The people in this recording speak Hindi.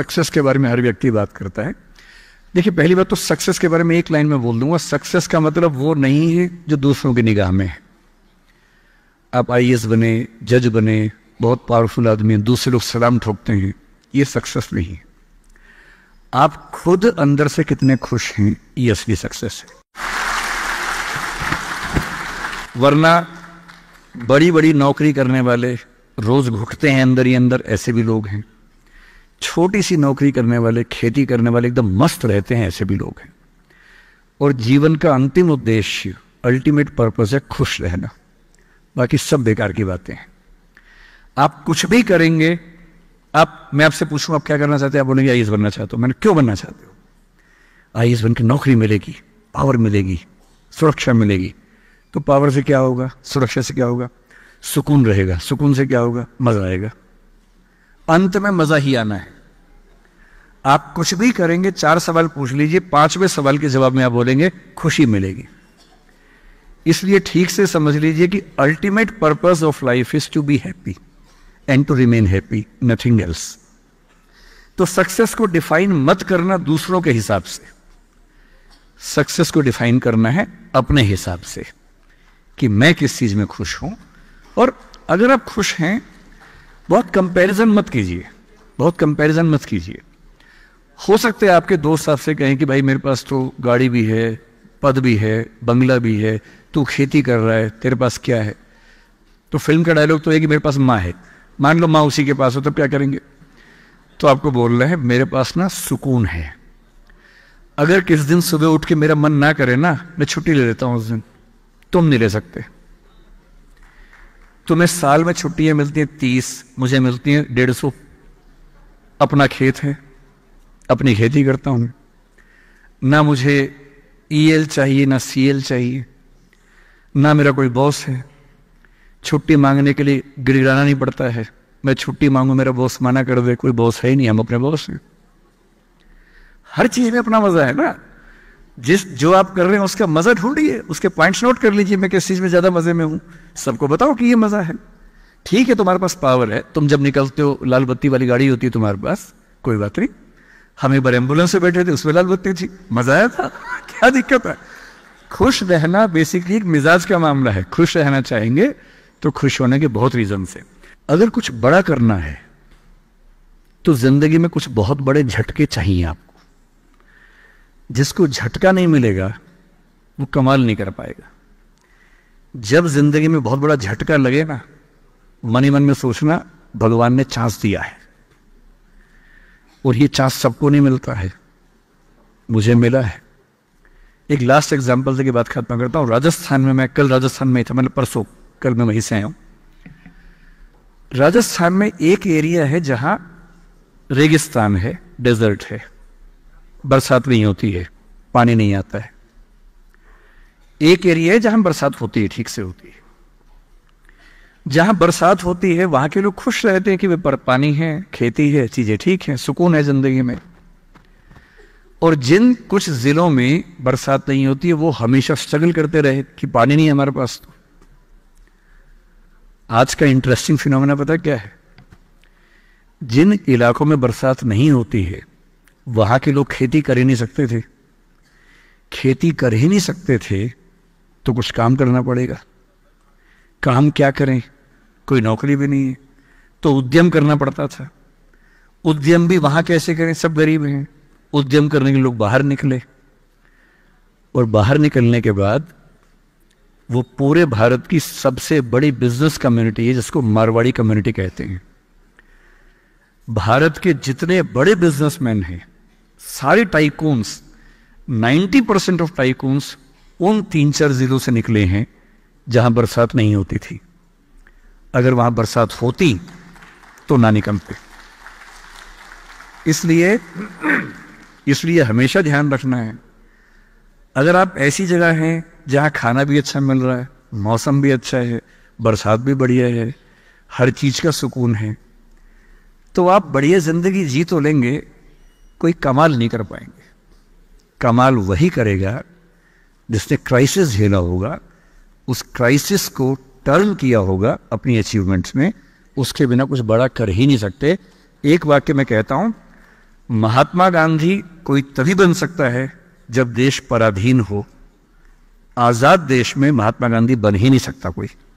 सक्सेस के बारे में हर व्यक्ति बात करता है देखिए पहली बात तो सक्सेस के बारे में एक लाइन में बोल दूंगा सक्सेस का मतलब वो नहीं है जो दूसरों की निगाह में है आप आई बने जज बने बहुत पावरफुल आदमी हैं दूसरे लोग सलाम ठोकते हैं ये सक्सेस नहीं है आप खुद अंदर से कितने खुश हैं ये असली सक्सेस है वरना बड़ी बड़ी नौकरी करने वाले रोज घुटते हैं अंदर ही अंदर ऐसे भी लोग हैं छोटी सी नौकरी करने वाले खेती करने वाले एकदम मस्त रहते हैं ऐसे भी लोग हैं और जीवन का अंतिम उद्देश्य अल्टीमेट पर्पज़ है खुश रहना बाकी सब बेकार की बातें हैं आप कुछ भी करेंगे आप मैं आपसे पूछूं आप क्या करना चाहते हैं आप बोलेंगे आई बनना चाहते हो मैंने क्यों बनना चाहते हो आई बन के नौकरी मिलेगी पावर मिलेगी सुरक्षा मिलेगी तो पावर से क्या होगा सुरक्षा से क्या होगा सुकून रहेगा सुकून से क्या होगा मज़ा आएगा अंत में मजा ही आना है आप कुछ भी करेंगे चार सवाल पूछ लीजिए पांचवें सवाल के जवाब में आप बोलेंगे खुशी मिलेगी इसलिए ठीक से समझ लीजिए कि ultimate purpose of life is to be happy and to remain happy nothing else तो सक्सेस को डिफाइन मत करना दूसरों के हिसाब से सक्सेस को डिफाइन करना है अपने हिसाब से कि मैं किस चीज में खुश हूं और अगर आप खुश हैं बहुत कंपैरिजन मत कीजिए बहुत कंपैरिजन मत कीजिए हो सकते हैं आपके दोस्त आपसे कहें कि भाई मेरे पास तो गाड़ी भी है पद भी है बंगला भी है तू खेती कर रहा है तेरे पास क्या है तो फिल्म का डायलॉग तो है कि मेरे पास माँ है मान लो माँ उसी के पास हो तो क्या करेंगे तो आपको बोल रहे हैं मेरे पास ना सुकून है अगर किस दिन सुबह उठ के मेरा मन ना करे ना मैं छुट्टी ले लेता हूँ उस दिन तुम नहीं ले सकते तुम्हें साल में छुट्टियां मिलती हैं तीस मुझे मिलती हैं डेढ़ सौ अपना खेत है अपनी खेती करता हूं ना मुझे ईएल e चाहिए ना सीएल चाहिए ना मेरा कोई बॉस है छुट्टी मांगने के लिए गिड़गिड़ाना नहीं पड़ता है मैं छुट्टी मांगू मेरा बॉस माना कर दे कोई बॉस है ही नहीं हम अपने बॉस हैं हर चीज में अपना मजा है ना जिस जो आप कर रहे हैं उसका मज़ा ढूंढिए उसके पॉइंट्स नोट कर लीजिए मैं किस चीज़ में ज़्यादा मज़े में हूं सबको बताओ कि ये मज़ा है ठीक है तुम्हारे पास पावर है तुम जब निकलते हो लाल बत्ती वाली गाड़ी होती है तुम्हारे पास कोई बात नहीं हम एक बार एम्बुलेंस में बैठे थे उसमें लाल बत्ती थी मज़ा आया था क्या दिक्कत है खुश रहना बेसिकली एक मिजाज का मामला है खुश रहना चाहेंगे तो खुश होने के बहुत रीज़न से अगर कुछ बड़ा करना है तो ज़िंदगी में कुछ बहुत बड़े झटके चाहिए आपको जिसको झटका नहीं मिलेगा वो कमाल नहीं कर पाएगा जब जिंदगी में बहुत बड़ा झटका लगे ना मन ही मन में सोचना भगवान ने चांस दिया है और ये चांस सबको नहीं मिलता है मुझे मिला है एक लास्ट एग्जाम्पल से की बात खत्म करता हूँ राजस्थान में मैं कल राजस्थान में था मतलब परसों कल मैं वहीं से आया हूँ राजस्थान में एक एरिया है जहाँ रेगिस्तान है डेजर्ट है बरसात नहीं होती है पानी नहीं आता है एक एरिया है जहां बरसात होती है ठीक से होती है जहां बरसात होती है वहां के लोग खुश रहते हैं कि वे पर पानी है खेती है चीजें ठीक है सुकून है जिंदगी में और जिन कुछ जिलों में बरसात नहीं होती है वो हमेशा स्ट्रगल करते रहे कि पानी नहीं हमारे पास तो आज का इंटरेस्टिंग फिनोमेना पता क्या है जिन इलाकों में बरसात नहीं होती है वहां के लोग खेती कर ही नहीं सकते थे खेती कर ही नहीं सकते थे तो कुछ काम करना पड़ेगा काम क्या करें कोई नौकरी भी नहीं है तो उद्यम करना पड़ता था उद्यम भी वहां कैसे करें सब गरीब हैं उद्यम करने के लोग बाहर निकले और बाहर निकलने के बाद वो पूरे भारत की सबसे बड़ी बिजनेस कम्युनिटी है जिसको मारवाड़ी कम्युनिटी कहते हैं भारत के जितने बड़े बिजनेसमैन हैं सारे टाइकून्स 90 परसेंट ऑफ टाइकून्स उन तीन चार ज़िलों से निकले हैं जहां बरसात नहीं होती थी अगर वहां बरसात होती तो ना निकलते इसलिए इसलिए हमेशा ध्यान रखना है अगर आप ऐसी जगह हैं जहां खाना भी अच्छा मिल रहा है मौसम भी अच्छा है बरसात भी बढ़िया है हर चीज़ का सुकून है तो आप बढ़िया ज़िंदगी जी तो लेंगे कोई कमाल नहीं कर पाएंगे कमाल वही करेगा जिसने क्राइसिस झेला होगा उस क्राइसिस को टर्न किया होगा अपनी अचीवमेंट्स में उसके बिना कुछ बड़ा कर ही नहीं सकते एक वाक्य मैं कहता हूं महात्मा गांधी कोई तभी बन सकता है जब देश पराधीन हो आज़ाद देश में महात्मा गांधी बन ही नहीं सकता कोई